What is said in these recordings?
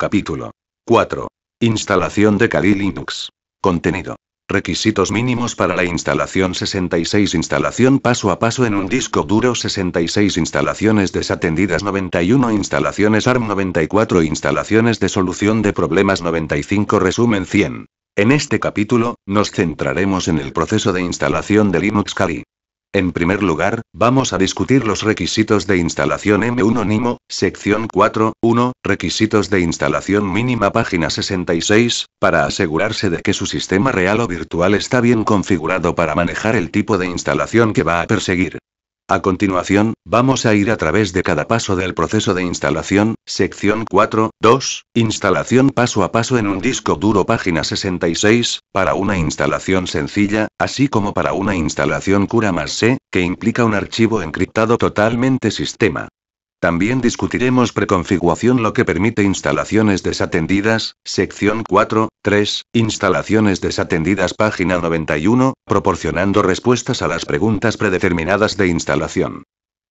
Capítulo 4. Instalación de Kali Linux. Contenido. Requisitos mínimos para la instalación 66 Instalación paso a paso en un disco duro 66 Instalaciones desatendidas 91 Instalaciones ARM 94 Instalaciones de solución de problemas 95 Resumen 100. En este capítulo, nos centraremos en el proceso de instalación de Linux Kali. En primer lugar, vamos a discutir los requisitos de instalación M1 NIMO, sección 4.1, requisitos de instalación mínima página 66, para asegurarse de que su sistema real o virtual está bien configurado para manejar el tipo de instalación que va a perseguir. A continuación, vamos a ir a través de cada paso del proceso de instalación, sección 4, 2, instalación paso a paso en un disco duro página 66, para una instalación sencilla, así como para una instalación cura más C, que implica un archivo encriptado totalmente sistema. También discutiremos preconfiguración lo que permite instalaciones desatendidas, sección 4.3. instalaciones desatendidas página 91, proporcionando respuestas a las preguntas predeterminadas de instalación.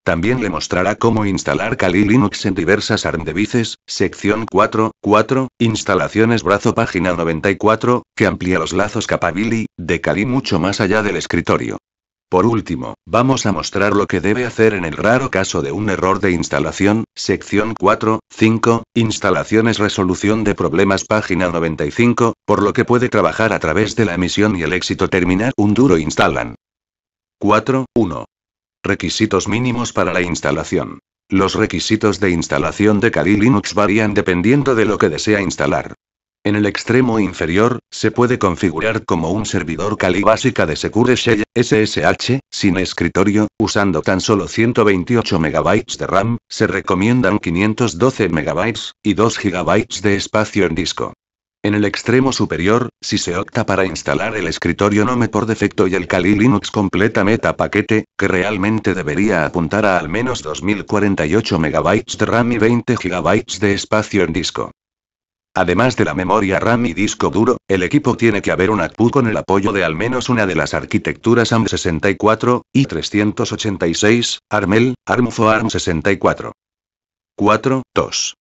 También le mostrará cómo instalar Kali Linux en diversas ARM sección 4.4. instalaciones brazo página 94, que amplía los lazos Capabili, de Kali mucho más allá del escritorio. Por último, vamos a mostrar lo que debe hacer en el raro caso de un error de instalación, sección 4, 5, instalaciones resolución de problemas página 95, por lo que puede trabajar a través de la emisión y el éxito terminar un duro instalan. 4, 1. Requisitos mínimos para la instalación. Los requisitos de instalación de Kali Linux varían dependiendo de lo que desea instalar. En el extremo inferior, se puede configurar como un servidor Kali básica de Secure Shell SSH, sin escritorio, usando tan solo 128 MB de RAM, se recomiendan 512 MB, y 2 GB de espacio en disco. En el extremo superior, si se opta para instalar el escritorio Nome por defecto y el Kali Linux completa meta paquete, que realmente debería apuntar a al menos 2048 MB de RAM y 20 GB de espacio en disco. Además de la memoria RAM y disco duro, el equipo tiene que haber un ACPU con el apoyo de al menos una de las arquitecturas ARM64, y 386 ARMEL, ARMF ARM64. 4.2.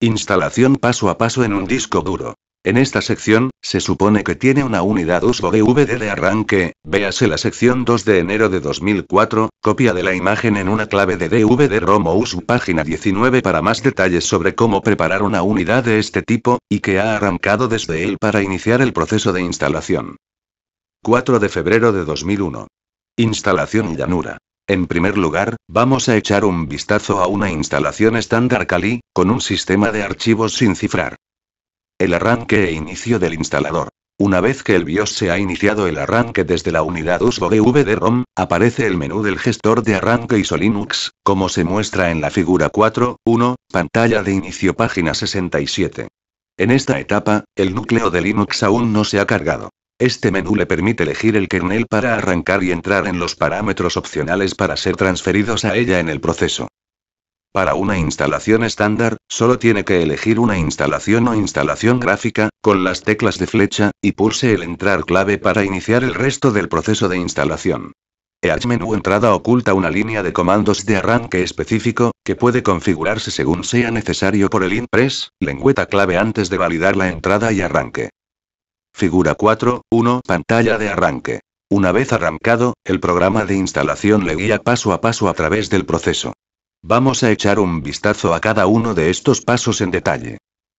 Instalación paso a paso en un disco duro. En esta sección, se supone que tiene una unidad USB DVD de arranque, véase la sección 2 de enero de 2004, copia de la imagen en una clave de DVD ROM o página 19 para más detalles sobre cómo preparar una unidad de este tipo, y que ha arrancado desde él para iniciar el proceso de instalación. 4 de febrero de 2001. Instalación y llanura. En primer lugar, vamos a echar un vistazo a una instalación estándar Kali, con un sistema de archivos sin cifrar. El arranque e inicio del instalador. Una vez que el BIOS se ha iniciado el arranque desde la unidad USB DVD-ROM, aparece el menú del gestor de arranque ISO Linux, como se muestra en la figura 4.1, pantalla de inicio página 67. En esta etapa, el núcleo de Linux aún no se ha cargado. Este menú le permite elegir el kernel para arrancar y entrar en los parámetros opcionales para ser transferidos a ella en el proceso. Para una instalación estándar, solo tiene que elegir una instalación o instalación gráfica, con las teclas de flecha, y pulse el entrar clave para iniciar el resto del proceso de instalación. EH menú entrada oculta una línea de comandos de arranque específico, que puede configurarse según sea necesario por el impress, lengüeta clave antes de validar la entrada y arranque. Figura 4.1 pantalla de arranque. Una vez arrancado, el programa de instalación le guía paso a paso a través del proceso. Vamos a echar un vistazo a cada uno de estos pasos en detalle.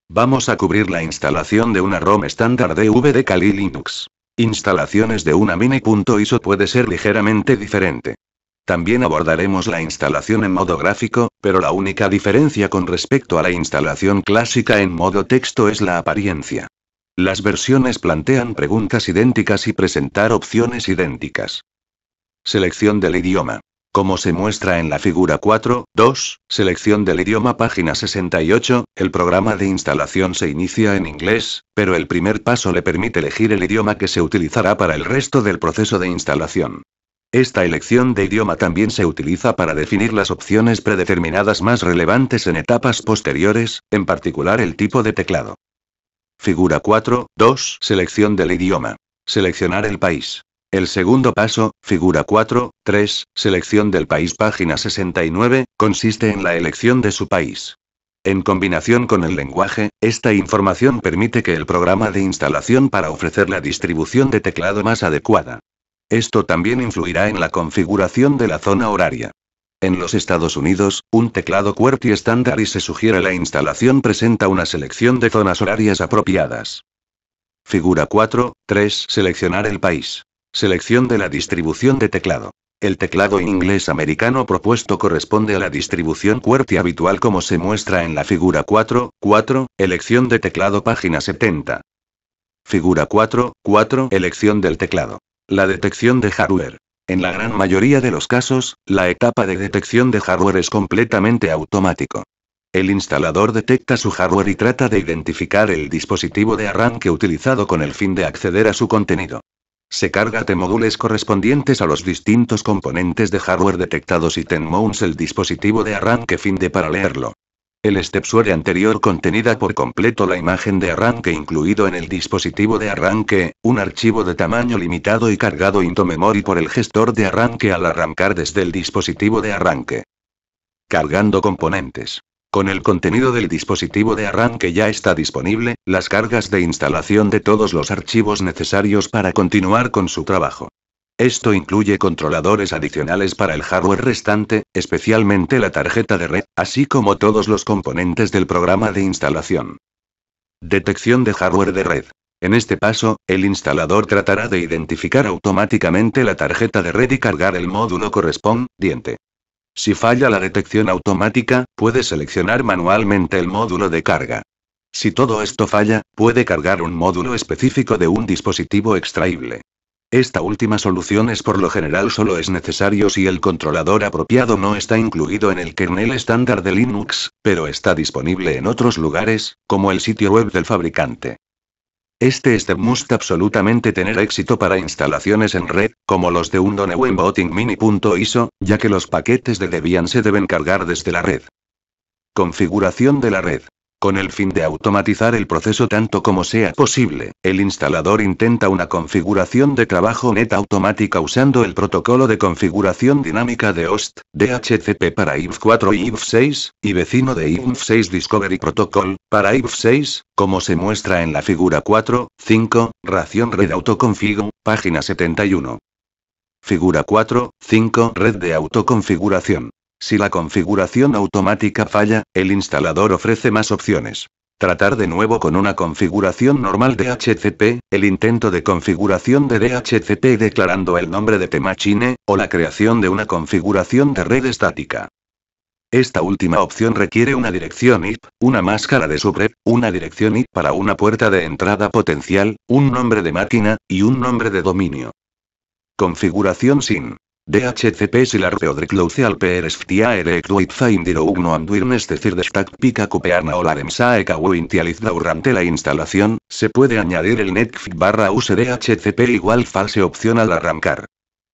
Vamos a cubrir la instalación de una ROM estándar v de Kali Linux. Instalaciones de una mini.iso puede ser ligeramente diferente. También abordaremos la instalación en modo gráfico, pero la única diferencia con respecto a la instalación clásica en modo texto es la apariencia. Las versiones plantean preguntas idénticas y presentar opciones idénticas. Selección del idioma. Como se muestra en la figura 2, selección del idioma página 68, el programa de instalación se inicia en inglés, pero el primer paso le permite elegir el idioma que se utilizará para el resto del proceso de instalación. Esta elección de idioma también se utiliza para definir las opciones predeterminadas más relevantes en etapas posteriores, en particular el tipo de teclado. Figura 4, 2. Selección del idioma. Seleccionar el país. El segundo paso, figura 4, 3, selección del país página 69, consiste en la elección de su país. En combinación con el lenguaje, esta información permite que el programa de instalación para ofrecer la distribución de teclado más adecuada. Esto también influirá en la configuración de la zona horaria. En los Estados Unidos, un teclado QWERTY estándar y se sugiere la instalación presenta una selección de zonas horarias apropiadas. Figura 4, 3. Seleccionar el país. Selección de la distribución de teclado. El teclado inglés americano propuesto corresponde a la distribución QWERTY habitual como se muestra en la figura 4, 4, elección de teclado página 70. Figura 4, 4, elección del teclado. La detección de hardware. En la gran mayoría de los casos, la etapa de detección de hardware es completamente automático. El instalador detecta su hardware y trata de identificar el dispositivo de arranque utilizado con el fin de acceder a su contenido. Se carga modules correspondientes a los distintos componentes de hardware detectados y ten mounts el dispositivo de arranque fin de para leerlo. El stepsware anterior contenida por completo la imagen de arranque incluido en el dispositivo de arranque, un archivo de tamaño limitado y cargado into memory por el gestor de arranque al arrancar desde el dispositivo de arranque. Cargando componentes. Con el contenido del dispositivo de arranque ya está disponible, las cargas de instalación de todos los archivos necesarios para continuar con su trabajo. Esto incluye controladores adicionales para el hardware restante, especialmente la tarjeta de red, así como todos los componentes del programa de instalación. Detección de hardware de red. En este paso, el instalador tratará de identificar automáticamente la tarjeta de red y cargar el módulo correspondiente. Si falla la detección automática, puede seleccionar manualmente el módulo de carga. Si todo esto falla, puede cargar un módulo específico de un dispositivo extraíble. Esta última solución es por lo general solo es necesario si el controlador apropiado no está incluido en el kernel estándar de Linux, pero está disponible en otros lugares, como el sitio web del fabricante. Este es must absolutamente tener éxito para instalaciones en red, como los de Undone punto Mini.iso, ya que los paquetes de Debian se deben cargar desde la red. Configuración de la red. Con el fin de automatizar el proceso tanto como sea posible, el instalador intenta una configuración de trabajo net automática usando el protocolo de configuración dinámica de host, DHCP para IF4 y IF6, y vecino de IF6 Discovery Protocol, para IF6, como se muestra en la figura 4, 5, ración red autoconfigo, página 71. Figura 4, 5 Red de autoconfiguración. Si la configuración automática falla, el instalador ofrece más opciones. Tratar de nuevo con una configuración normal de DHCP, el intento de configuración de DHCP declarando el nombre de temachine, o la creación de una configuración de red estática. Esta última opción requiere una dirección IP, una máscara de subred, una dirección IP para una puerta de entrada potencial, un nombre de máquina, y un nombre de dominio. Configuración SIN. DHCP si la de clouce al PR Duitza uno ugno anduirnes decir de stack pica la o laremsa eka durante la instalación, se puede añadir el netfit barra DHCP igual false opción al arrancar.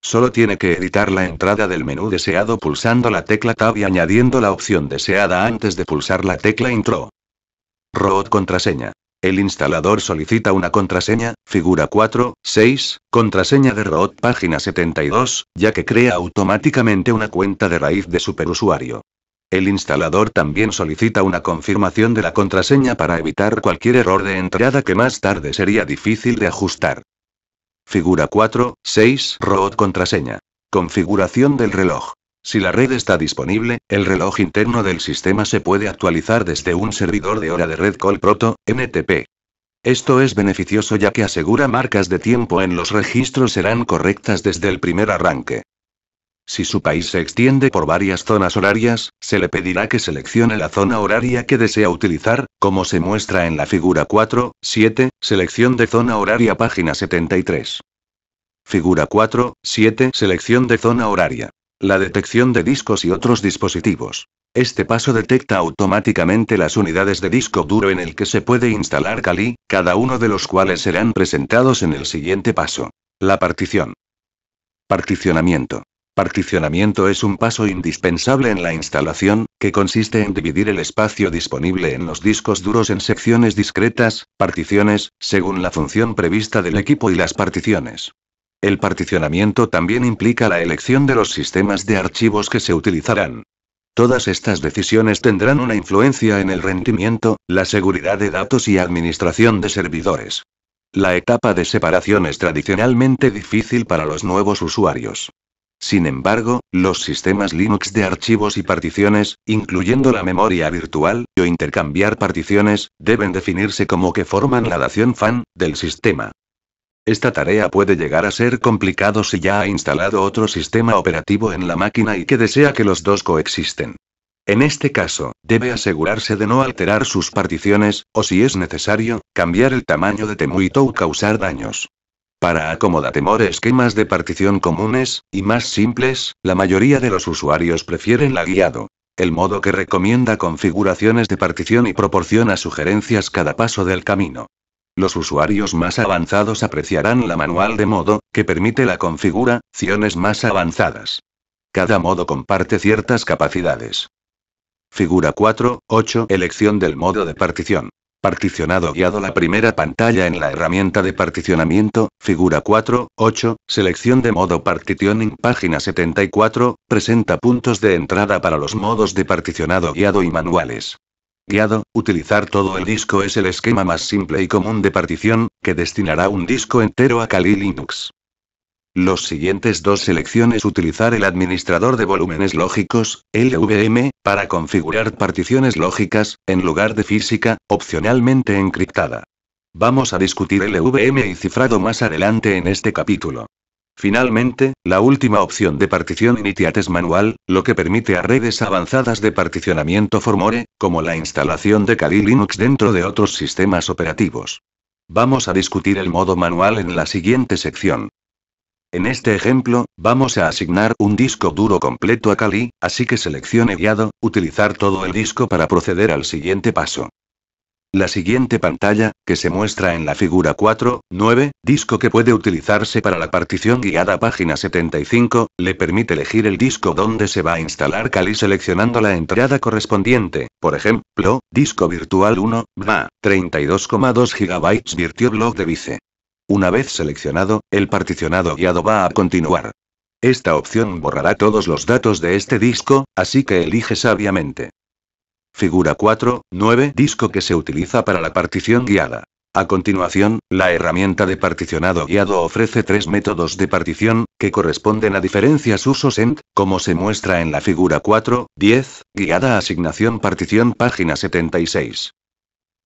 Solo tiene que editar la entrada del menú deseado pulsando la tecla tab y añadiendo la opción deseada antes de pulsar la tecla intro. Root contraseña. El instalador solicita una contraseña, figura 4, 6, contraseña de root página 72, ya que crea automáticamente una cuenta de raíz de superusuario. El instalador también solicita una confirmación de la contraseña para evitar cualquier error de entrada que más tarde sería difícil de ajustar. Figura 4, 6, root contraseña. Configuración del reloj. Si la red está disponible, el reloj interno del sistema se puede actualizar desde un servidor de hora de red Call Proto, NTP. Esto es beneficioso ya que asegura marcas de tiempo en los registros serán correctas desde el primer arranque. Si su país se extiende por varias zonas horarias, se le pedirá que seleccione la zona horaria que desea utilizar, como se muestra en la figura 4, 7, selección de zona horaria página 73. Figura 4, 7, selección de zona horaria la detección de discos y otros dispositivos. Este paso detecta automáticamente las unidades de disco duro en el que se puede instalar Kali, cada uno de los cuales serán presentados en el siguiente paso. La partición. Particionamiento. Particionamiento es un paso indispensable en la instalación, que consiste en dividir el espacio disponible en los discos duros en secciones discretas, particiones, según la función prevista del equipo y las particiones. El particionamiento también implica la elección de los sistemas de archivos que se utilizarán. Todas estas decisiones tendrán una influencia en el rendimiento, la seguridad de datos y administración de servidores. La etapa de separación es tradicionalmente difícil para los nuevos usuarios. Sin embargo, los sistemas Linux de archivos y particiones, incluyendo la memoria virtual, o intercambiar particiones, deben definirse como que forman la dación fan del sistema. Esta tarea puede llegar a ser complicado si ya ha instalado otro sistema operativo en la máquina y que desea que los dos coexisten. En este caso, debe asegurarse de no alterar sus particiones, o si es necesario, cambiar el tamaño de Temuito o causar daños. Para temor esquemas de partición comunes, y más simples, la mayoría de los usuarios prefieren la guiado. El modo que recomienda configuraciones de partición y proporciona sugerencias cada paso del camino. Los usuarios más avanzados apreciarán la manual de modo, que permite la configuraciones más avanzadas. Cada modo comparte ciertas capacidades. Figura 4, 8. Elección del modo de partición. Particionado guiado la primera pantalla en la herramienta de particionamiento, figura 4, 8, selección de modo partitioning página 74, presenta puntos de entrada para los modos de particionado guiado y manuales guiado, utilizar todo el disco es el esquema más simple y común de partición, que destinará un disco entero a Kali Linux. Los siguientes dos selecciones utilizar el administrador de volúmenes lógicos, LVM, para configurar particiones lógicas, en lugar de física, opcionalmente encriptada. Vamos a discutir LVM y cifrado más adelante en este capítulo. Finalmente, la última opción de partición initiat es manual, lo que permite a redes avanzadas de particionamiento formore, como la instalación de Kali Linux dentro de otros sistemas operativos. Vamos a discutir el modo manual en la siguiente sección. En este ejemplo, vamos a asignar un disco duro completo a Kali, así que seleccione guiado, utilizar todo el disco para proceder al siguiente paso. La siguiente pantalla, que se muestra en la figura 4, 9, disco que puede utilizarse para la partición guiada página 75, le permite elegir el disco donde se va a instalar Kali seleccionando la entrada correspondiente, por ejemplo, disco virtual 1, BA, 32,2 GB virtio block de vice. Una vez seleccionado, el particionado guiado va a continuar. Esta opción borrará todos los datos de este disco, así que elige sabiamente. Figura 4, 9, disco que se utiliza para la partición guiada. A continuación, la herramienta de particionado guiado ofrece tres métodos de partición, que corresponden a diferencias usos ENT, como se muestra en la figura 4, 10, guiada asignación partición página 76.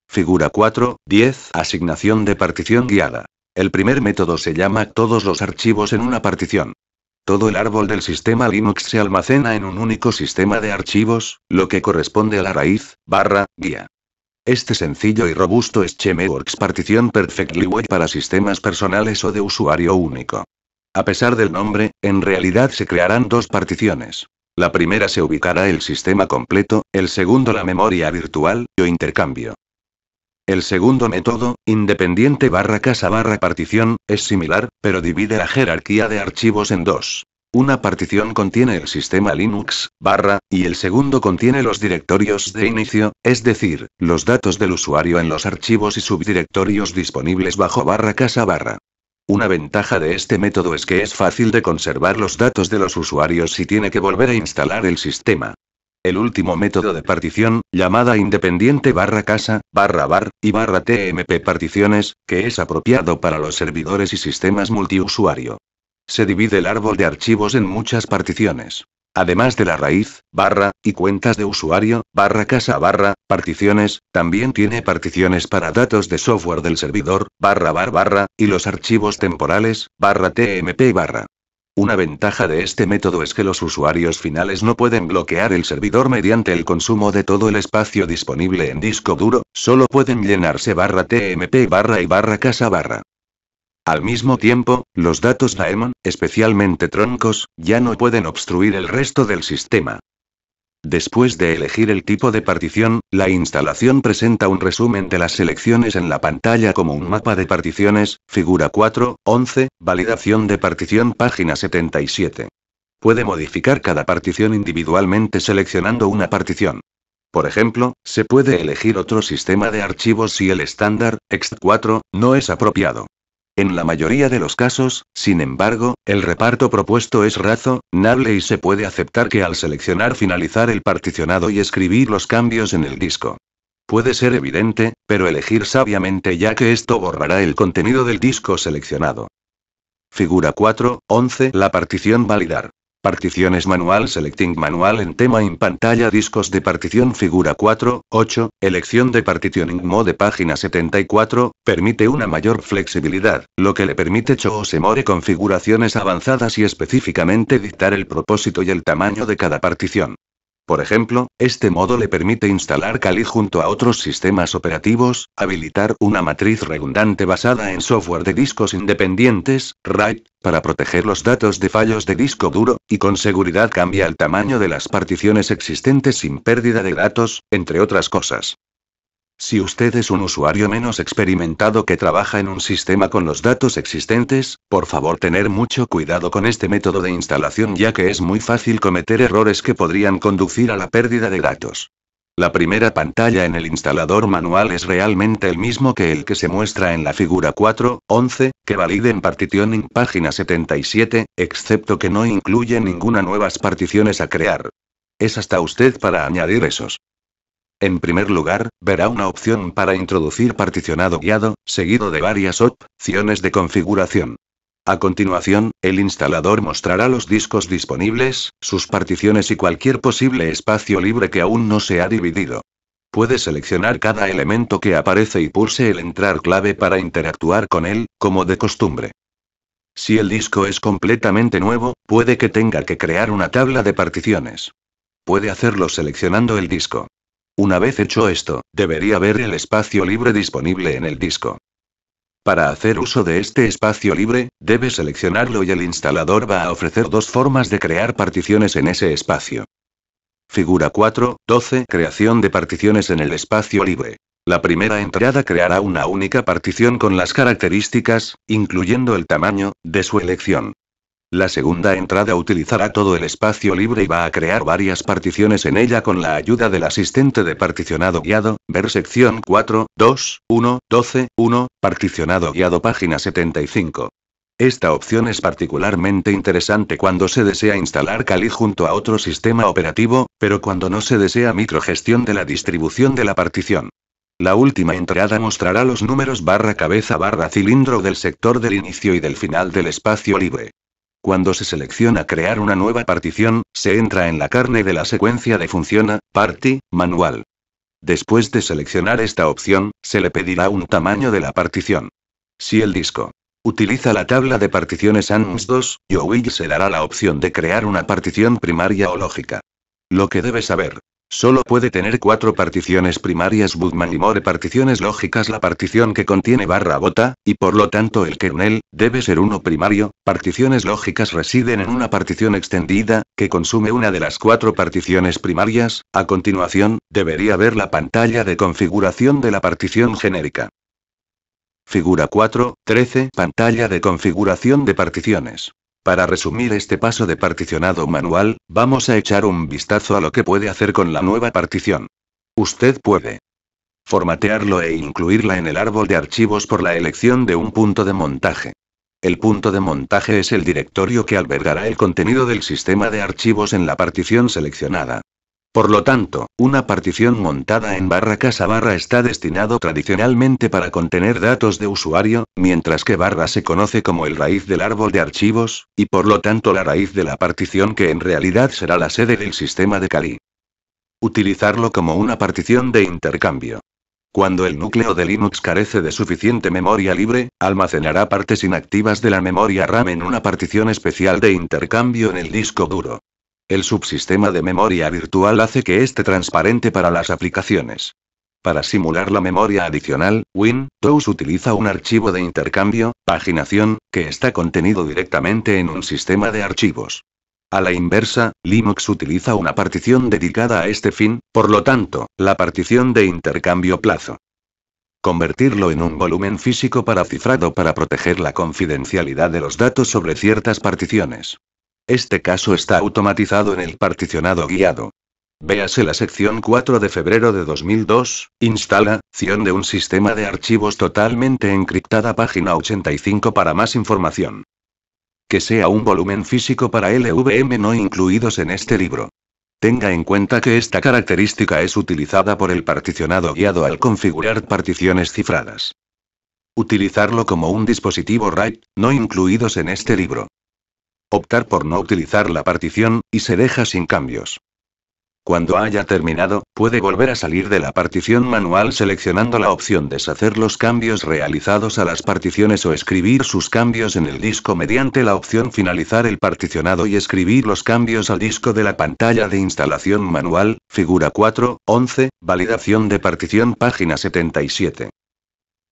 Figura 4, 10, asignación de partición guiada. El primer método se llama todos los archivos en una partición. Todo el árbol del sistema Linux se almacena en un único sistema de archivos, lo que corresponde a la raíz, barra, guía. Este sencillo y robusto es works partición perfectly para sistemas personales o de usuario único. A pesar del nombre, en realidad se crearán dos particiones. La primera se ubicará el sistema completo, el segundo la memoria virtual, o intercambio. El segundo método, independiente barra casa barra partición, es similar, pero divide la jerarquía de archivos en dos. Una partición contiene el sistema Linux, barra, y el segundo contiene los directorios de inicio, es decir, los datos del usuario en los archivos y subdirectorios disponibles bajo barra casa barra. Una ventaja de este método es que es fácil de conservar los datos de los usuarios si tiene que volver a instalar el sistema. El último método de partición, llamada independiente barra casa, barra bar, y barra TMP particiones, que es apropiado para los servidores y sistemas multiusuario. Se divide el árbol de archivos en muchas particiones. Además de la raíz, barra, y cuentas de usuario, barra casa barra, particiones, también tiene particiones para datos de software del servidor, barra bar barra, y los archivos temporales, barra tmp barra. Una ventaja de este método es que los usuarios finales no pueden bloquear el servidor mediante el consumo de todo el espacio disponible en disco duro, solo pueden llenarse barra TMP barra y barra casa barra. Al mismo tiempo, los datos Daemon, especialmente troncos, ya no pueden obstruir el resto del sistema. Después de elegir el tipo de partición, la instalación presenta un resumen de las selecciones en la pantalla como un mapa de particiones, figura 4, 11, validación de partición página 77. Puede modificar cada partición individualmente seleccionando una partición. Por ejemplo, se puede elegir otro sistema de archivos si el estándar, ext4, no es apropiado. En la mayoría de los casos, sin embargo, el reparto propuesto es razo, nable y se puede aceptar que al seleccionar finalizar el particionado y escribir los cambios en el disco. Puede ser evidente, pero elegir sabiamente ya que esto borrará el contenido del disco seleccionado. Figura 4, 11. La partición validar. Particiones manual Selecting manual en tema en pantalla Discos de partición figura 4, 8, elección de partitioning mode página 74, permite una mayor flexibilidad, lo que le permite more configuraciones avanzadas y específicamente dictar el propósito y el tamaño de cada partición. Por ejemplo, este modo le permite instalar Kali junto a otros sistemas operativos, habilitar una matriz redundante basada en software de discos independientes, RAID, para proteger los datos de fallos de disco duro, y con seguridad cambia el tamaño de las particiones existentes sin pérdida de datos, entre otras cosas. Si usted es un usuario menos experimentado que trabaja en un sistema con los datos existentes, por favor tener mucho cuidado con este método de instalación ya que es muy fácil cometer errores que podrían conducir a la pérdida de datos. La primera pantalla en el instalador manual es realmente el mismo que el que se muestra en la figura 4.11, que valide en Partitioning página 77, excepto que no incluye ninguna nuevas particiones a crear. Es hasta usted para añadir esos. En primer lugar, verá una opción para introducir particionado guiado, seguido de varias opciones de configuración. A continuación, el instalador mostrará los discos disponibles, sus particiones y cualquier posible espacio libre que aún no se ha dividido. Puede seleccionar cada elemento que aparece y pulse el entrar clave para interactuar con él, como de costumbre. Si el disco es completamente nuevo, puede que tenga que crear una tabla de particiones. Puede hacerlo seleccionando el disco. Una vez hecho esto, debería ver el espacio libre disponible en el disco. Para hacer uso de este espacio libre, debe seleccionarlo y el instalador va a ofrecer dos formas de crear particiones en ese espacio. Figura 4, 12. Creación de particiones en el espacio libre. La primera entrada creará una única partición con las características, incluyendo el tamaño, de su elección. La segunda entrada utilizará todo el espacio libre y va a crear varias particiones en ella con la ayuda del asistente de particionado guiado, ver sección 4, 2, 1, 12, 1, particionado guiado página 75. Esta opción es particularmente interesante cuando se desea instalar Kali junto a otro sistema operativo, pero cuando no se desea microgestión de la distribución de la partición. La última entrada mostrará los números barra cabeza barra cilindro del sector del inicio y del final del espacio libre. Cuando se selecciona crear una nueva partición, se entra en la carne de la secuencia de funciona, party, manual. Después de seleccionar esta opción, se le pedirá un tamaño de la partición. Si el disco utiliza la tabla de particiones ANMS2, YoWig se dará la opción de crear una partición primaria o lógica. Lo que debe saber Solo puede tener cuatro particiones primarias Budman y More particiones lógicas la partición que contiene barra bota, y por lo tanto el kernel, debe ser uno primario, particiones lógicas residen en una partición extendida, que consume una de las cuatro particiones primarias, a continuación, debería ver la pantalla de configuración de la partición genérica. Figura 4, 13, pantalla de configuración de particiones. Para resumir este paso de particionado manual, vamos a echar un vistazo a lo que puede hacer con la nueva partición. Usted puede formatearlo e incluirla en el árbol de archivos por la elección de un punto de montaje. El punto de montaje es el directorio que albergará el contenido del sistema de archivos en la partición seleccionada. Por lo tanto, una partición montada en barra casa barra está destinado tradicionalmente para contener datos de usuario, mientras que barra se conoce como el raíz del árbol de archivos, y por lo tanto la raíz de la partición que en realidad será la sede del sistema de cali. Utilizarlo como una partición de intercambio. Cuando el núcleo de Linux carece de suficiente memoria libre, almacenará partes inactivas de la memoria RAM en una partición especial de intercambio en el disco duro. El subsistema de memoria virtual hace que esté transparente para las aplicaciones. Para simular la memoria adicional, Windows utiliza un archivo de intercambio, paginación, que está contenido directamente en un sistema de archivos. A la inversa, Linux utiliza una partición dedicada a este fin, por lo tanto, la partición de intercambio plazo. Convertirlo en un volumen físico para cifrado para proteger la confidencialidad de los datos sobre ciertas particiones. Este caso está automatizado en el particionado guiado. Véase la sección 4 de febrero de 2002, instalación de un sistema de archivos totalmente encriptada página 85 para más información. Que sea un volumen físico para LVM no incluidos en este libro. Tenga en cuenta que esta característica es utilizada por el particionado guiado al configurar particiones cifradas. Utilizarlo como un dispositivo RAID, no incluidos en este libro optar por no utilizar la partición, y se deja sin cambios. Cuando haya terminado, puede volver a salir de la partición manual seleccionando la opción Deshacer los cambios realizados a las particiones o escribir sus cambios en el disco mediante la opción Finalizar el particionado y escribir los cambios al disco de la pantalla de instalación manual, figura 4, 11, validación de partición página 77.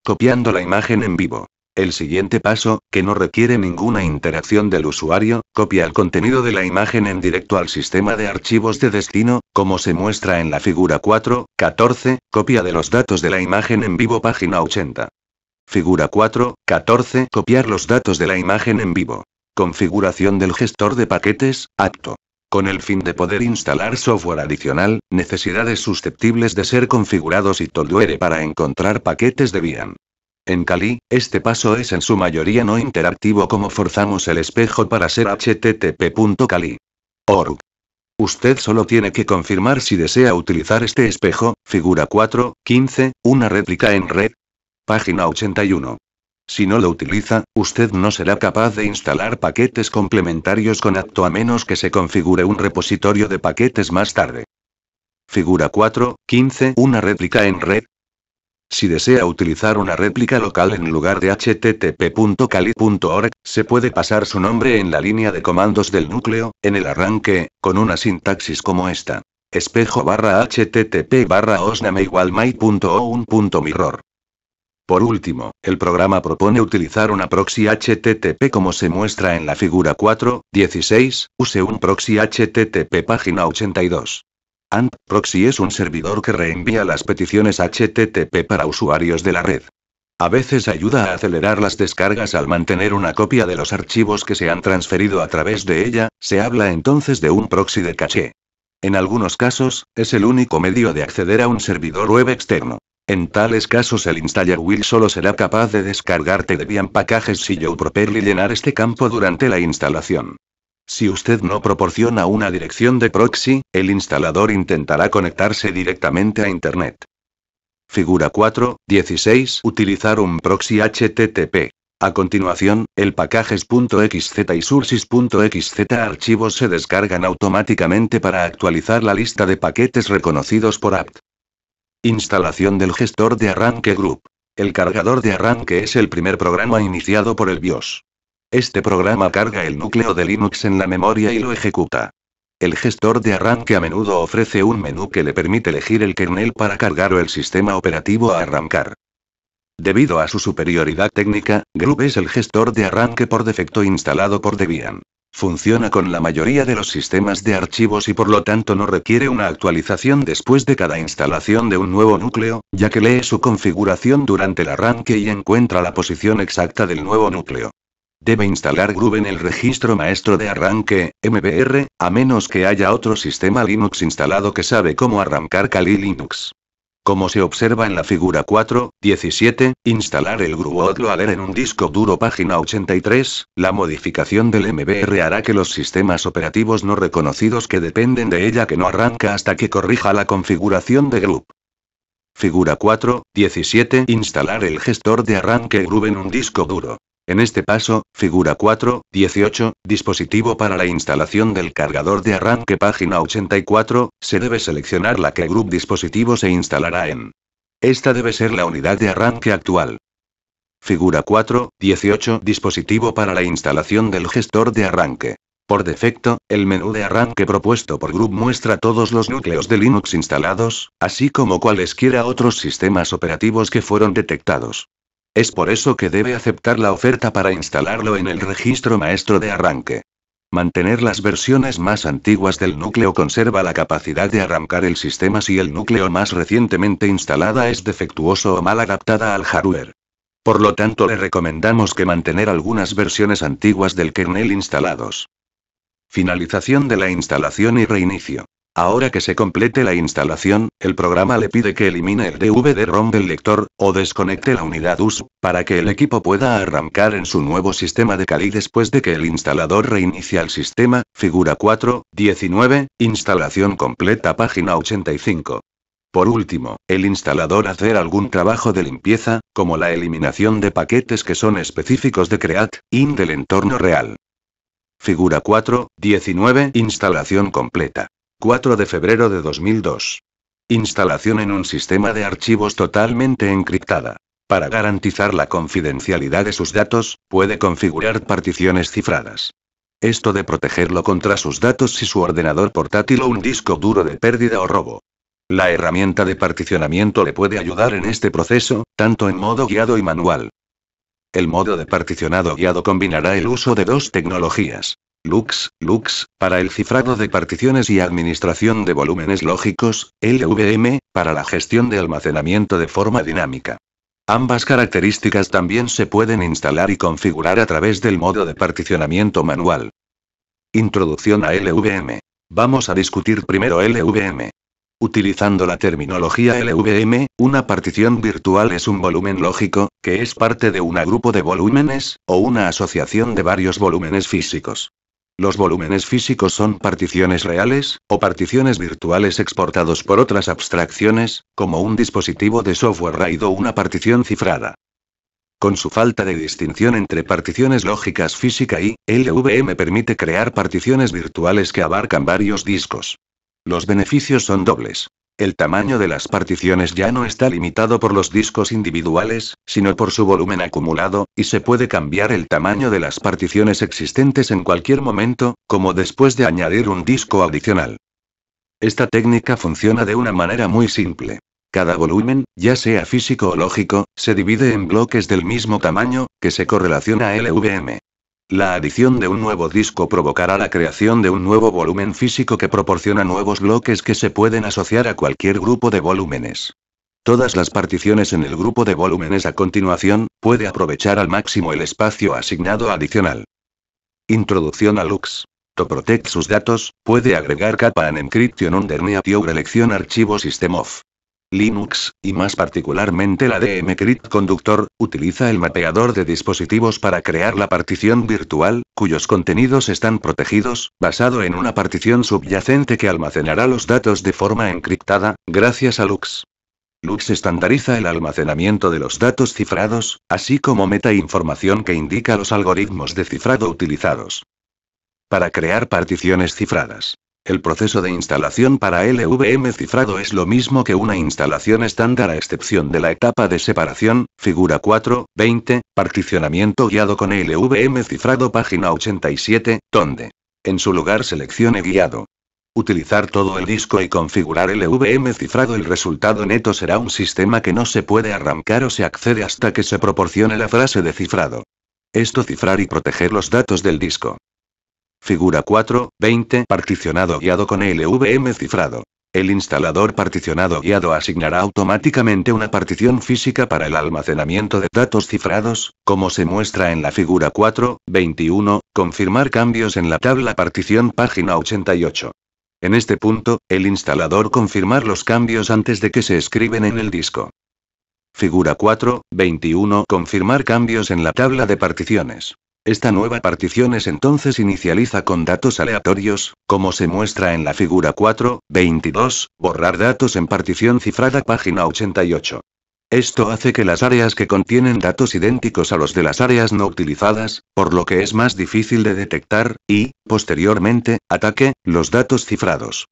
Copiando la imagen en vivo. El siguiente paso, que no requiere ninguna interacción del usuario, copia el contenido de la imagen en directo al sistema de archivos de destino, como se muestra en la figura 4, 14, copia de los datos de la imagen en vivo página 80. Figura 4, 14, copiar los datos de la imagen en vivo. Configuración del gestor de paquetes, apto. Con el fin de poder instalar software adicional, necesidades susceptibles de ser configurados y duere para encontrar paquetes debían en Cali, este paso es en su mayoría no interactivo como forzamos el espejo para ser http.kali.org. Usted solo tiene que confirmar si desea utilizar este espejo, figura 4.15, una réplica en red. Página 81. Si no lo utiliza, usted no será capaz de instalar paquetes complementarios con acto a menos que se configure un repositorio de paquetes más tarde. Figura 4.15, una réplica en red, si desea utilizar una réplica local en lugar de http.cali.org, se puede pasar su nombre en la línea de comandos del núcleo, en el arranque, con una sintaxis como esta. Espejo barra http barra osname igual my.own.mirror. Por último, el programa propone utilizar una proxy HTTP como se muestra en la figura 4.16. use un proxy HTTP página 82 ant Proxy es un servidor que reenvía las peticiones HTTP para usuarios de la red. A veces ayuda a acelerar las descargas al mantener una copia de los archivos que se han transferido a través de ella, se habla entonces de un proxy de caché. En algunos casos, es el único medio de acceder a un servidor web externo. En tales casos el installer will solo será capaz de descargarte Debian packages si you properly llenar este campo durante la instalación. Si usted no proporciona una dirección de proxy, el instalador intentará conectarse directamente a Internet. Figura 4.16 Utilizar un proxy HTTP. A continuación, el packages.xz y sources.xz archivos se descargan automáticamente para actualizar la lista de paquetes reconocidos por apt. Instalación del gestor de arranque group. El cargador de arranque es el primer programa iniciado por el BIOS. Este programa carga el núcleo de Linux en la memoria y lo ejecuta. El gestor de arranque a menudo ofrece un menú que le permite elegir el kernel para cargar o el sistema operativo a arrancar. Debido a su superioridad técnica, GRUB es el gestor de arranque por defecto instalado por Debian. Funciona con la mayoría de los sistemas de archivos y por lo tanto no requiere una actualización después de cada instalación de un nuevo núcleo, ya que lee su configuración durante el arranque y encuentra la posición exacta del nuevo núcleo. Debe instalar GRUB en el registro maestro de arranque, MBR, a menos que haya otro sistema Linux instalado que sabe cómo arrancar Kali Linux. Como se observa en la figura 4, 17, instalar el GruoDloader en un disco duro página 83, la modificación del MBR hará que los sistemas operativos no reconocidos que dependen de ella que no arranca hasta que corrija la configuración de GRUB. Figura 4, 17, instalar el gestor de arranque GRUB en un disco duro. En este paso, figura 4, 18, dispositivo para la instalación del cargador de arranque página 84, se debe seleccionar la que Group dispositivo se instalará en. Esta debe ser la unidad de arranque actual. Figura 4, 18, dispositivo para la instalación del gestor de arranque. Por defecto, el menú de arranque propuesto por Group muestra todos los núcleos de Linux instalados, así como cualesquiera otros sistemas operativos que fueron detectados. Es por eso que debe aceptar la oferta para instalarlo en el registro maestro de arranque. Mantener las versiones más antiguas del núcleo conserva la capacidad de arrancar el sistema si el núcleo más recientemente instalada es defectuoso o mal adaptada al hardware. Por lo tanto, le recomendamos que mantener algunas versiones antiguas del kernel instalados. Finalización de la instalación y reinicio. Ahora que se complete la instalación, el programa le pide que elimine el DVD-ROM del lector, o desconecte la unidad USB para que el equipo pueda arrancar en su nuevo sistema de cali después de que el instalador reinicie el sistema, figura 4, 19, instalación completa página 85. Por último, el instalador hacer algún trabajo de limpieza, como la eliminación de paquetes que son específicos de Create, IN del entorno real. Figura 4, 19, instalación completa. 4 de febrero de 2002. Instalación en un sistema de archivos totalmente encriptada. Para garantizar la confidencialidad de sus datos, puede configurar particiones cifradas. Esto de protegerlo contra sus datos si su ordenador portátil o un disco duro de pérdida o robo. La herramienta de particionamiento le puede ayudar en este proceso, tanto en modo guiado y manual. El modo de particionado guiado combinará el uso de dos tecnologías. Lux, Lux, para el cifrado de particiones y administración de volúmenes lógicos, LVM, para la gestión de almacenamiento de forma dinámica. Ambas características también se pueden instalar y configurar a través del modo de particionamiento manual. Introducción a LVM. Vamos a discutir primero LVM. Utilizando la terminología LVM, una partición virtual es un volumen lógico, que es parte de un grupo de volúmenes, o una asociación de varios volúmenes físicos. Los volúmenes físicos son particiones reales, o particiones virtuales exportados por otras abstracciones, como un dispositivo de software RAID o una partición cifrada. Con su falta de distinción entre particiones lógicas física y LVM permite crear particiones virtuales que abarcan varios discos. Los beneficios son dobles. El tamaño de las particiones ya no está limitado por los discos individuales, sino por su volumen acumulado, y se puede cambiar el tamaño de las particiones existentes en cualquier momento, como después de añadir un disco adicional. Esta técnica funciona de una manera muy simple. Cada volumen, ya sea físico o lógico, se divide en bloques del mismo tamaño, que se correlaciona a LVM. La adición de un nuevo disco provocará la creación de un nuevo volumen físico que proporciona nuevos bloques que se pueden asociar a cualquier grupo de volúmenes. Todas las particiones en el grupo de volúmenes a continuación, puede aprovechar al máximo el espacio asignado adicional. Introducción a Lux. To protect sus datos, puede agregar capa en Encryption under elección archivo system off. Linux, y más particularmente la dm Crypt Conductor, utiliza el mapeador de dispositivos para crear la partición virtual, cuyos contenidos están protegidos, basado en una partición subyacente que almacenará los datos de forma encriptada, gracias a Lux. Lux estandariza el almacenamiento de los datos cifrados, así como meta información que indica los algoritmos de cifrado utilizados para crear particiones cifradas. El proceso de instalación para LVM cifrado es lo mismo que una instalación estándar a excepción de la etapa de separación, figura 4, 20, particionamiento guiado con LVM cifrado página 87, donde en su lugar seleccione guiado. Utilizar todo el disco y configurar LVM cifrado el resultado neto será un sistema que no se puede arrancar o se accede hasta que se proporcione la frase de cifrado. Esto cifrar y proteger los datos del disco. Figura 4, 20. Particionado guiado con LVM cifrado. El instalador particionado guiado asignará automáticamente una partición física para el almacenamiento de datos cifrados, como se muestra en la figura 4, 21, confirmar cambios en la tabla partición página 88. En este punto, el instalador confirmar los cambios antes de que se escriben en el disco. Figura 4, 21, confirmar cambios en la tabla de particiones. Esta nueva partición es entonces inicializa con datos aleatorios, como se muestra en la figura 4, 22, borrar datos en partición cifrada página 88. Esto hace que las áreas que contienen datos idénticos a los de las áreas no utilizadas, por lo que es más difícil de detectar, y, posteriormente, ataque, los datos cifrados.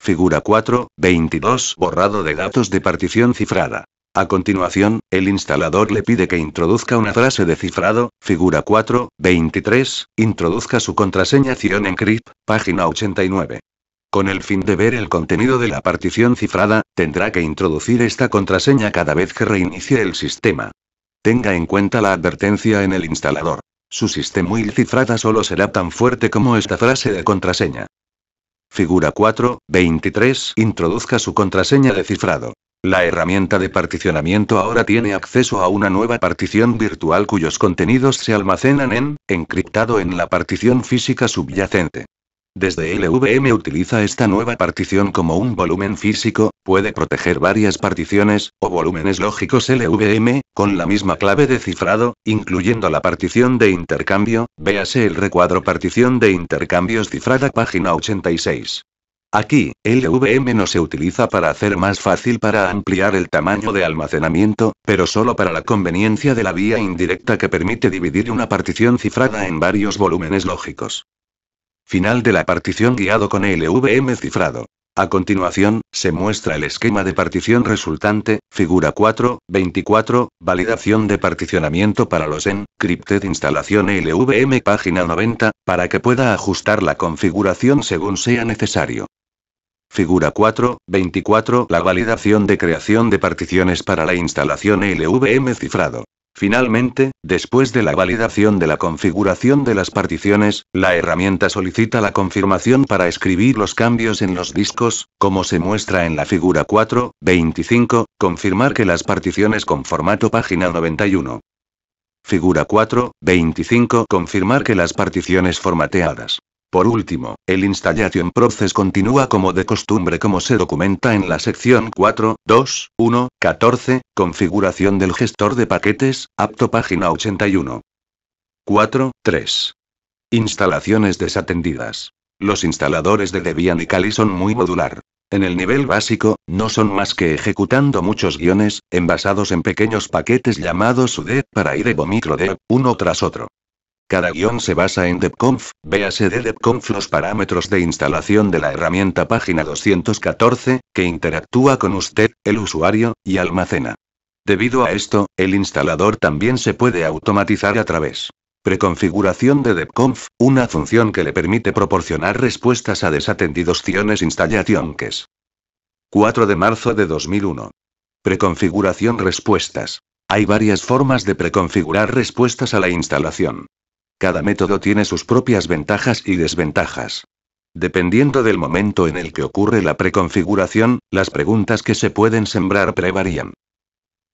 Figura 4, 22, borrado de datos de partición cifrada. A continuación, el instalador le pide que introduzca una frase de cifrado, figura 4, 23, introduzca su contraseña Cion Encrypt, página 89. Con el fin de ver el contenido de la partición cifrada, tendrá que introducir esta contraseña cada vez que reinicie el sistema. Tenga en cuenta la advertencia en el instalador. Su sistema muy cifrada solo será tan fuerte como esta frase de contraseña. Figura 4, 23. Introduzca su contraseña de cifrado. La herramienta de particionamiento ahora tiene acceso a una nueva partición virtual cuyos contenidos se almacenan en, encriptado en la partición física subyacente. Desde LVM utiliza esta nueva partición como un volumen físico, puede proteger varias particiones, o volúmenes lógicos LVM, con la misma clave de cifrado, incluyendo la partición de intercambio, véase el recuadro partición de intercambios cifrada página 86. Aquí, LVM no se utiliza para hacer más fácil para ampliar el tamaño de almacenamiento, pero solo para la conveniencia de la vía indirecta que permite dividir una partición cifrada en varios volúmenes lógicos. Final de la partición guiado con LVM cifrado. A continuación, se muestra el esquema de partición resultante, figura 4, 24, validación de particionamiento para los crypted instalación LVM página 90, para que pueda ajustar la configuración según sea necesario. Figura 4, 24. La validación de creación de particiones para la instalación LVM cifrado. Finalmente, después de la validación de la configuración de las particiones, la herramienta solicita la confirmación para escribir los cambios en los discos, como se muestra en la figura 4, 25, confirmar que las particiones con formato página 91. Figura 4, 25, confirmar que las particiones formateadas. Por último, el installation process continúa como de costumbre como se documenta en la sección 4, 2, 1, 14, configuración del gestor de paquetes, apto página 81. 4, 3. Instalaciones desatendidas. Los instaladores de Debian y Kali son muy modular. En el nivel básico, no son más que ejecutando muchos guiones, envasados en pequeños paquetes llamados UD e para e o MicroDev, uno tras otro. Cada guión se basa en DevConf, véase de DevConf los parámetros de instalación de la herramienta página 214, que interactúa con usted, el usuario, y almacena. Debido a esto, el instalador también se puede automatizar a través preconfiguración de DEPCONF, una función que le permite proporcionar respuestas a desatendidos ciones es. 4 de marzo de 2001. Preconfiguración respuestas. Hay varias formas de preconfigurar respuestas a la instalación. Cada método tiene sus propias ventajas y desventajas. Dependiendo del momento en el que ocurre la preconfiguración, las preguntas que se pueden sembrar prevarían.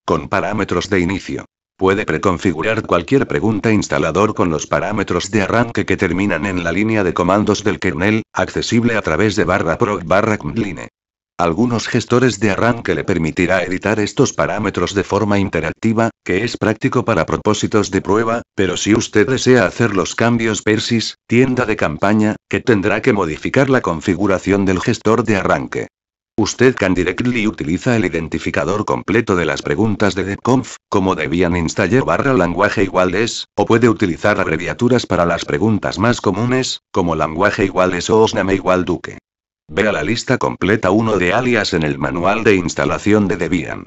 Con parámetros de inicio. Puede preconfigurar cualquier pregunta instalador con los parámetros de arranque que terminan en la línea de comandos del kernel, accesible a través de barra prog barra cmdline algunos gestores de arranque le permitirá editar estos parámetros de forma interactiva, que es práctico para propósitos de prueba, pero si usted desea hacer los cambios Persis, tienda de campaña, que tendrá que modificar la configuración del gestor de arranque. Usted can directly utiliza el identificador completo de las preguntas de DevConf, como debían installer barra lenguaje iguales, o puede utilizar abreviaturas para las preguntas más comunes, como lenguaje iguales o osname igual duque. Vea la lista completa 1 de alias en el manual de instalación de Debian.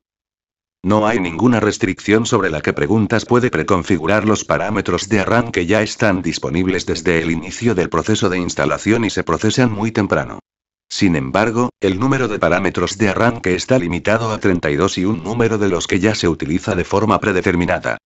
No hay ninguna restricción sobre la que preguntas puede preconfigurar los parámetros de arranque ya están disponibles desde el inicio del proceso de instalación y se procesan muy temprano. Sin embargo, el número de parámetros de arranque está limitado a 32 y un número de los que ya se utiliza de forma predeterminada.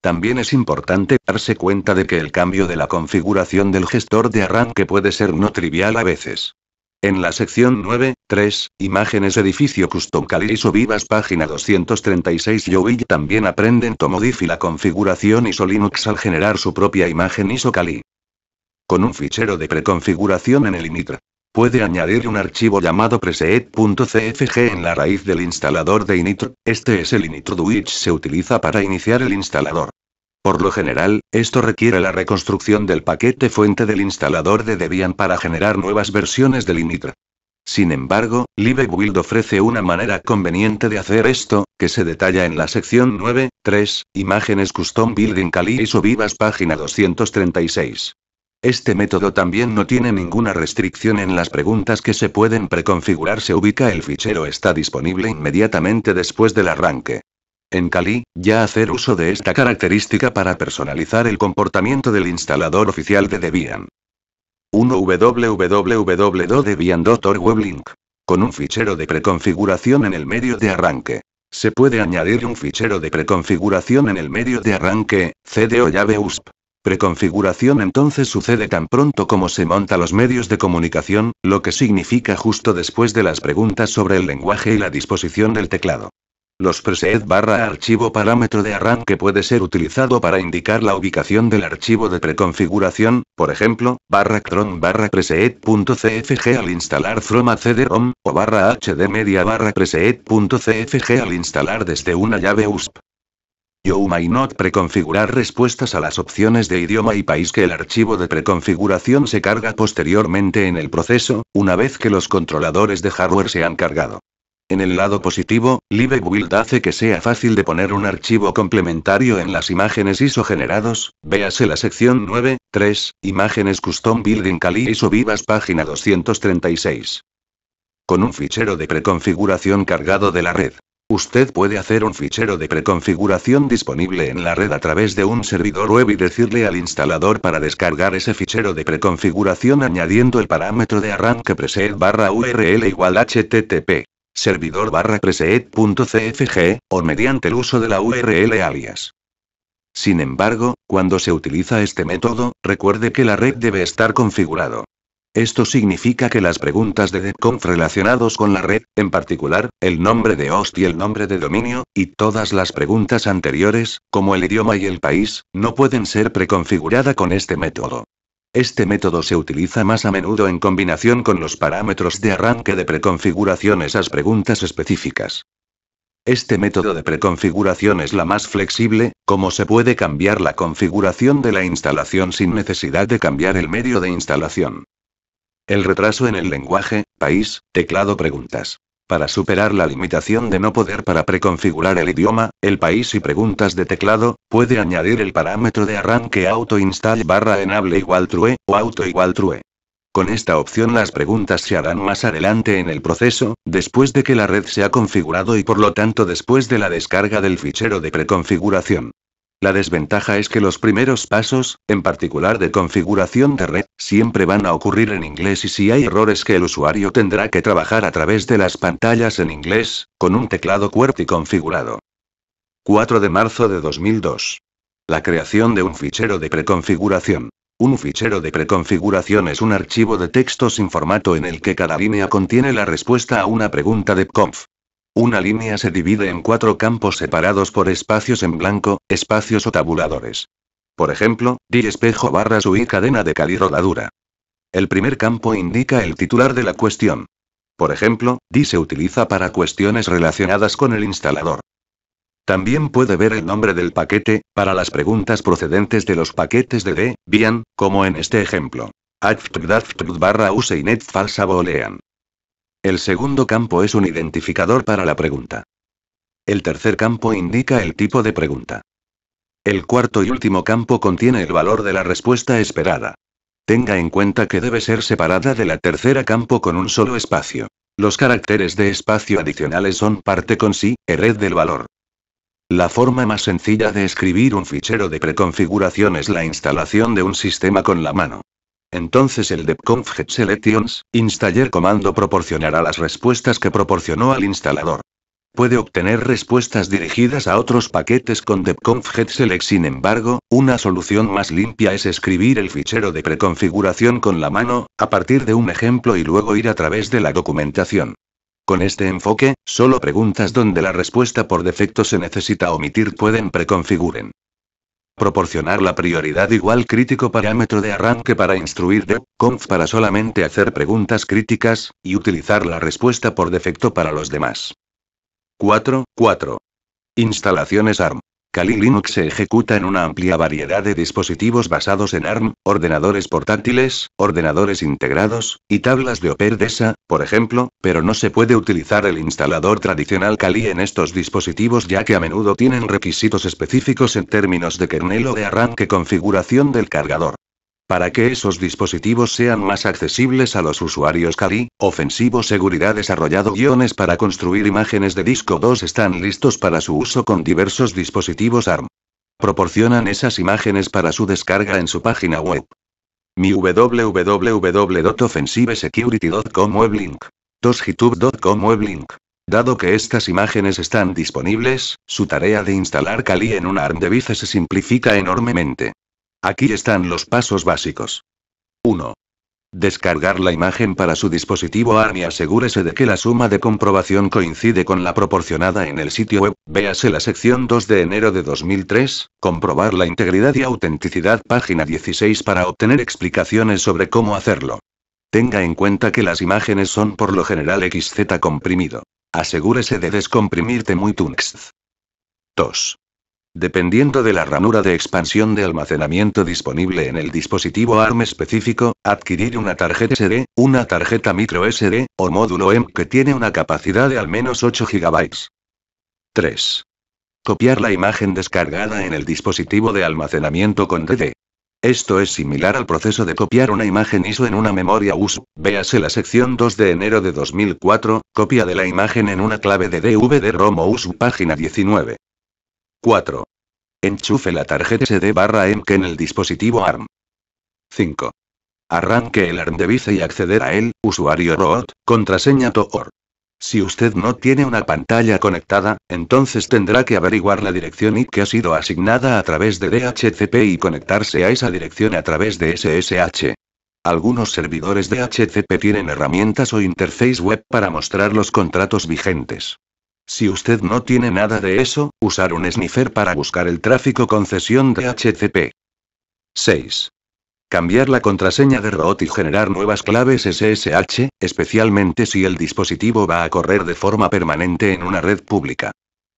También es importante darse cuenta de que el cambio de la configuración del gestor de arranque puede ser no trivial a veces. En la sección 9, 3, imágenes edificio Custom ISO Vivas página 236 yo también aprenden Tomodif y la configuración ISO Linux al generar su propia imagen ISO Cali. Con un fichero de preconfiguración en el initra. Puede añadir un archivo llamado preset.cfg en la raíz del instalador de initr, este es el initr which se utiliza para iniciar el instalador. Por lo general, esto requiere la reconstrucción del paquete fuente del instalador de Debian para generar nuevas versiones del init. Sin embargo, LibreBuild ofrece una manera conveniente de hacer esto, que se detalla en la sección 9.3, Imágenes Custom Building Kali y vivas página 236. Este método también no tiene ninguna restricción en las preguntas que se pueden preconfigurar. Se ubica el fichero está disponible inmediatamente después del arranque. En Cali, ya hacer uso de esta característica para personalizar el comportamiento del instalador oficial de Debian. 1 www.debian.org Con un fichero de preconfiguración en el medio de arranque. Se puede añadir un fichero de preconfiguración en el medio de arranque, CD o llave USP. Preconfiguración entonces sucede tan pronto como se monta los medios de comunicación, lo que significa justo después de las preguntas sobre el lenguaje y la disposición del teclado. Los preset barra archivo parámetro de arranque puede ser utilizado para indicar la ubicación del archivo de preconfiguración, por ejemplo, barra cron barra preset.cfg al instalar from a cd-rom, o barra media barra preset.cfg al instalar desde una llave USP. You may not preconfigurar respuestas a las opciones de idioma y país que el archivo de preconfiguración se carga posteriormente en el proceso, una vez que los controladores de hardware se han cargado. En el lado positivo, Live Build hace que sea fácil de poner un archivo complementario en las imágenes ISO generados, véase la sección 9, 3, imágenes Custom Building Cali ISO Vivas página 236. Con un fichero de preconfiguración cargado de la red. Usted puede hacer un fichero de preconfiguración disponible en la red a través de un servidor web y decirle al instalador para descargar ese fichero de preconfiguración añadiendo el parámetro de arranque preset barra URL igual HTTP servidor barra preset.cfg, o mediante el uso de la URL alias. Sin embargo, cuando se utiliza este método, recuerde que la red debe estar configurado. Esto significa que las preguntas de DEPCONF relacionados con la red, en particular, el nombre de host y el nombre de dominio, y todas las preguntas anteriores, como el idioma y el país, no pueden ser preconfigurada con este método. Este método se utiliza más a menudo en combinación con los parámetros de arranque de preconfiguración esas preguntas específicas. Este método de preconfiguración es la más flexible, como se puede cambiar la configuración de la instalación sin necesidad de cambiar el medio de instalación. El retraso en el lenguaje, país, teclado preguntas. Para superar la limitación de no poder para preconfigurar el idioma, el país y preguntas de teclado, puede añadir el parámetro de arranque autoinstall barra enable igual true o auto igual true. Con esta opción las preguntas se harán más adelante en el proceso, después de que la red se ha configurado y por lo tanto después de la descarga del fichero de preconfiguración. La desventaja es que los primeros pasos, en particular de configuración de red, siempre van a ocurrir en inglés y si hay errores que el usuario tendrá que trabajar a través de las pantallas en inglés, con un teclado QWERTY configurado. 4 de marzo de 2002. La creación de un fichero de preconfiguración. Un fichero de preconfiguración es un archivo de texto sin formato en el que cada línea contiene la respuesta a una pregunta de Pconf. Una línea se divide en cuatro campos separados por espacios en blanco, espacios o tabuladores. Por ejemplo, di espejo barra su y cadena de cali rodadura. El primer campo indica el titular de la cuestión. Por ejemplo, di se utiliza para cuestiones relacionadas con el instalador. También puede ver el nombre del paquete, para las preguntas procedentes de los paquetes de D, bien, como en este ejemplo. barra use falsa boolean. El segundo campo es un identificador para la pregunta. El tercer campo indica el tipo de pregunta. El cuarto y último campo contiene el valor de la respuesta esperada. Tenga en cuenta que debe ser separada de la tercera campo con un solo espacio. Los caracteres de espacio adicionales son parte con sí, red del valor. La forma más sencilla de escribir un fichero de preconfiguración es la instalación de un sistema con la mano. Entonces el get Selections, installer comando proporcionará las respuestas que proporcionó al instalador. Puede obtener respuestas dirigidas a otros paquetes con DevConf Select. Sin embargo, una solución más limpia es escribir el fichero de preconfiguración con la mano, a partir de un ejemplo y luego ir a través de la documentación. Con este enfoque, solo preguntas donde la respuesta por defecto se necesita omitir pueden preconfiguren proporcionar la prioridad igual crítico parámetro de arranque para instruir de conf para solamente hacer preguntas críticas, y utilizar la respuesta por defecto para los demás. 4. 4. Instalaciones ARM. Kali Linux se ejecuta en una amplia variedad de dispositivos basados en ARM, ordenadores portátiles, ordenadores integrados, y tablas de OperDESA, por ejemplo, pero no se puede utilizar el instalador tradicional Kali en estos dispositivos ya que a menudo tienen requisitos específicos en términos de kernel o de arranque configuración del cargador. Para que esos dispositivos sean más accesibles a los usuarios Kali, Ofensivo Seguridad desarrollado guiones para construir imágenes de disco 2 están listos para su uso con diversos dispositivos ARM. Proporcionan esas imágenes para su descarga en su página web. Mi www.offensivesecurity.com weblink. 2 weblink. Dado que estas imágenes están disponibles, su tarea de instalar Kali en un ARM device se simplifica enormemente. Aquí están los pasos básicos. 1. Descargar la imagen para su dispositivo ARM y asegúrese de que la suma de comprobación coincide con la proporcionada en el sitio web. Véase la sección 2 de enero de 2003, comprobar la integridad y autenticidad página 16 para obtener explicaciones sobre cómo hacerlo. Tenga en cuenta que las imágenes son por lo general XZ comprimido. Asegúrese de muy Temutunx. 2. Dependiendo de la ranura de expansión de almacenamiento disponible en el dispositivo ARM específico, adquirir una tarjeta SD, una tarjeta micro SD, o módulo M que tiene una capacidad de al menos 8 GB. 3. Copiar la imagen descargada en el dispositivo de almacenamiento con DD. Esto es similar al proceso de copiar una imagen ISO en una memoria USB. Véase la sección 2 de enero de 2004, copia de la imagen en una clave de DVD-ROM o USU, página 19. 4. Enchufe la tarjeta SD barra que en el dispositivo ARM. 5. Arranque el ARM de Vice y acceder a él, usuario root, contraseña TOR. Si usted no tiene una pantalla conectada, entonces tendrá que averiguar la dirección IP que ha sido asignada a través de DHCP y conectarse a esa dirección a través de SSH. Algunos servidores DHCP tienen herramientas o interface web para mostrar los contratos vigentes. Si usted no tiene nada de eso, usar un sniffer para buscar el tráfico concesión de HCP. 6. Cambiar la contraseña de ROT y generar nuevas claves SSH, especialmente si el dispositivo va a correr de forma permanente en una red pública.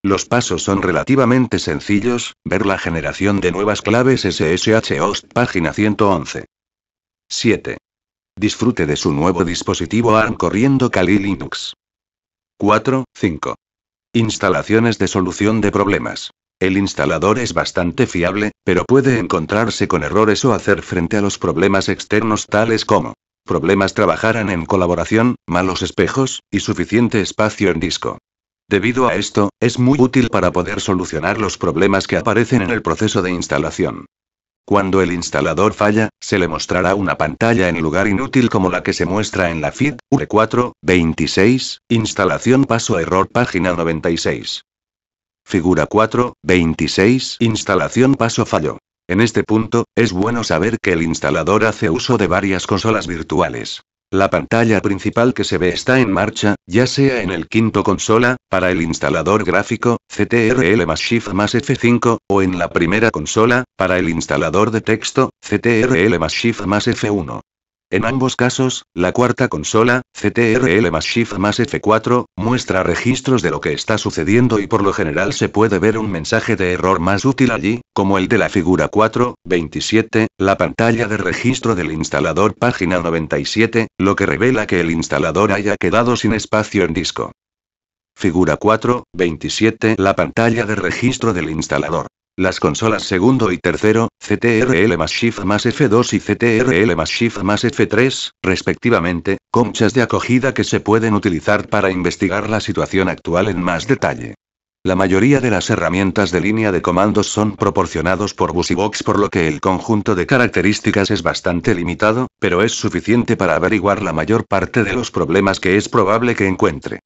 Los pasos son relativamente sencillos, ver la generación de nuevas claves SSH host página 111. 7. Disfrute de su nuevo dispositivo ARM corriendo Kali Linux. 4, 5. Instalaciones de solución de problemas. El instalador es bastante fiable, pero puede encontrarse con errores o hacer frente a los problemas externos tales como problemas trabajaran en colaboración, malos espejos, y suficiente espacio en disco. Debido a esto, es muy útil para poder solucionar los problemas que aparecen en el proceso de instalación. Cuando el instalador falla, se le mostrará una pantalla en lugar inútil como la que se muestra en la FIT, v 4 instalación paso error página 96. Figura 4.26 instalación paso fallo. En este punto, es bueno saber que el instalador hace uso de varias consolas virtuales. La pantalla principal que se ve está en marcha, ya sea en el quinto consola, para el instalador gráfico, CTRL más Shift más F5, o en la primera consola, para el instalador de texto, CTRL más Shift más F1. En ambos casos, la cuarta consola, CTRL más Shift más F4, muestra registros de lo que está sucediendo y por lo general se puede ver un mensaje de error más útil allí, como el de la figura 4, 27, la pantalla de registro del instalador página 97, lo que revela que el instalador haya quedado sin espacio en disco. Figura 4, 27 La pantalla de registro del instalador. Las consolas segundo y tercero, CTRL más Shift más F2 y CTRL más Shift más F3, respectivamente, conchas de acogida que se pueden utilizar para investigar la situación actual en más detalle. La mayoría de las herramientas de línea de comandos son proporcionados por Busybox por lo que el conjunto de características es bastante limitado, pero es suficiente para averiguar la mayor parte de los problemas que es probable que encuentre.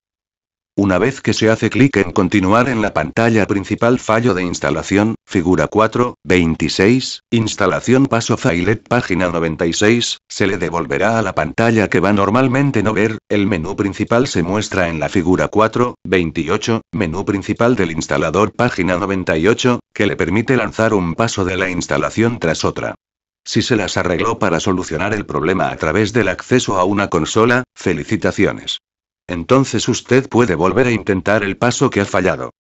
Una vez que se hace clic en continuar en la pantalla principal fallo de instalación, figura 4, 26, instalación paso Failet página 96, se le devolverá a la pantalla que va normalmente no ver, el menú principal se muestra en la figura 4, 28, menú principal del instalador página 98, que le permite lanzar un paso de la instalación tras otra. Si se las arregló para solucionar el problema a través del acceso a una consola, felicitaciones. Entonces usted puede volver a intentar el paso que ha fallado.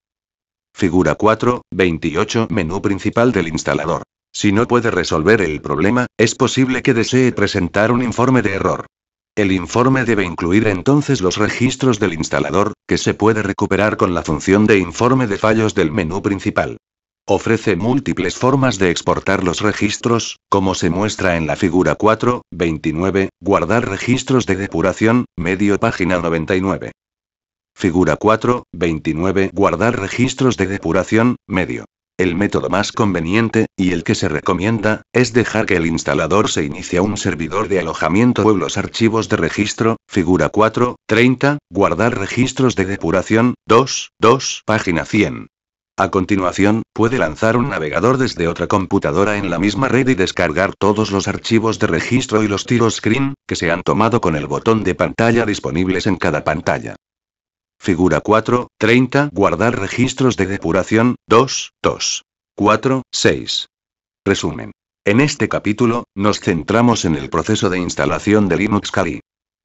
Figura 4, 28, menú principal del instalador. Si no puede resolver el problema, es posible que desee presentar un informe de error. El informe debe incluir entonces los registros del instalador, que se puede recuperar con la función de informe de fallos del menú principal. Ofrece múltiples formas de exportar los registros, como se muestra en la figura 4, 29, guardar registros de depuración, medio página 99. Figura 4, 29, guardar registros de depuración, medio. El método más conveniente, y el que se recomienda, es dejar que el instalador se inicie un servidor de alojamiento o los archivos de registro, figura 4, 30, guardar registros de depuración, 2, 2, página 100. A continuación, puede lanzar un navegador desde otra computadora en la misma red y descargar todos los archivos de registro y los tiros screen, que se han tomado con el botón de pantalla disponibles en cada pantalla. Figura 4, 30, guardar registros de depuración, 2, 2. 4, 6. Resumen. En este capítulo, nos centramos en el proceso de instalación de Linux Kali.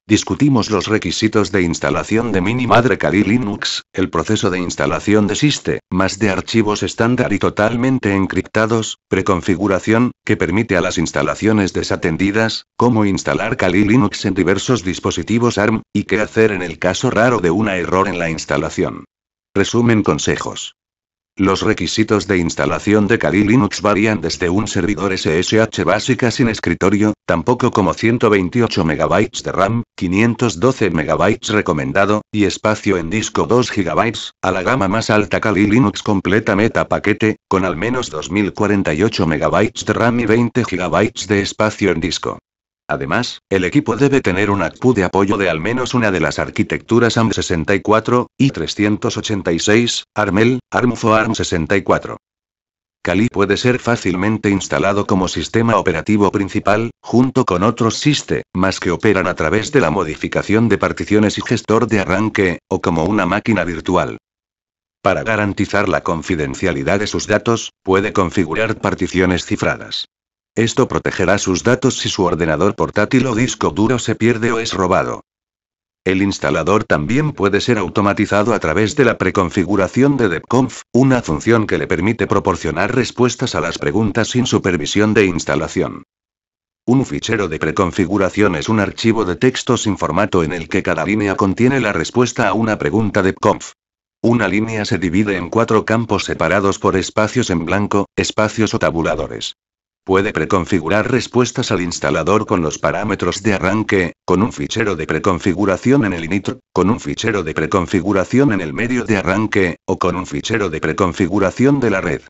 Discutimos los requisitos de instalación de mini madre Kali Linux, el proceso de instalación de Siste, más de archivos estándar y totalmente encriptados, preconfiguración, que permite a las instalaciones desatendidas, cómo instalar Kali Linux en diversos dispositivos ARM, y qué hacer en el caso raro de un error en la instalación. Resumen consejos. Los requisitos de instalación de Kali Linux varían desde un servidor SSH básica sin escritorio, tampoco como 128 MB de RAM, 512 MB recomendado, y espacio en disco 2 GB, a la gama más alta Kali Linux completa meta paquete, con al menos 2048 MB de RAM y 20 GB de espacio en disco. Además, el equipo debe tener un ACPU de apoyo de al menos una de las arquitecturas ARM64, i386, ARMEL, ARMF ARM64. Kali puede ser fácilmente instalado como sistema operativo principal, junto con otros SISTE, más que operan a través de la modificación de particiones y gestor de arranque, o como una máquina virtual. Para garantizar la confidencialidad de sus datos, puede configurar particiones cifradas. Esto protegerá sus datos si su ordenador portátil o disco duro se pierde o es robado. El instalador también puede ser automatizado a través de la preconfiguración de DevConf, una función que le permite proporcionar respuestas a las preguntas sin supervisión de instalación. Un fichero de preconfiguración es un archivo de texto sin formato en el que cada línea contiene la respuesta a una pregunta DevConf. Una línea se divide en cuatro campos separados por espacios en blanco, espacios o tabuladores. Puede preconfigurar respuestas al instalador con los parámetros de arranque, con un fichero de preconfiguración en el init, con un fichero de preconfiguración en el medio de arranque, o con un fichero de preconfiguración de la red.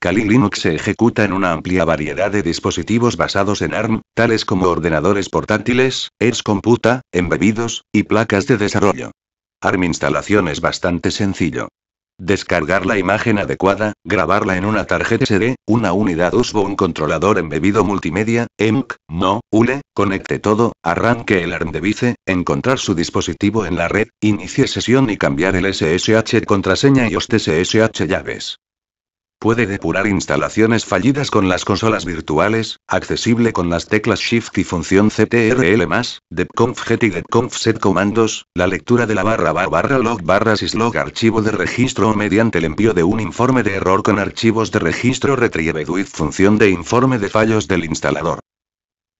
Kali Linux se ejecuta en una amplia variedad de dispositivos basados en ARM, tales como ordenadores portátiles, ex computa, embebidos, y placas de desarrollo. ARM instalación es bastante sencillo. Descargar la imagen adecuada, grabarla en una tarjeta SD, una unidad USB, un controlador embebido multimedia, EMC, no, ULE, conecte todo, arranque el ARM de encontrar su dispositivo en la red, inicie sesión y cambiar el SSH contraseña y host SSH llaves. Puede depurar instalaciones fallidas con las consolas virtuales, accesible con las teclas Shift y función CTRL+, Get y Set comandos, la lectura de la barra barra log barra syslog archivo de registro o mediante el envío de un informe de error con archivos de registro retrieve with función de informe de fallos del instalador.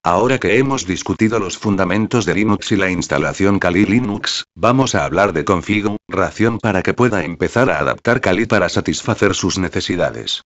Ahora que hemos discutido los fundamentos de Linux y la instalación Kali Linux, vamos a hablar de configuración para que pueda empezar a adaptar Kali para satisfacer sus necesidades.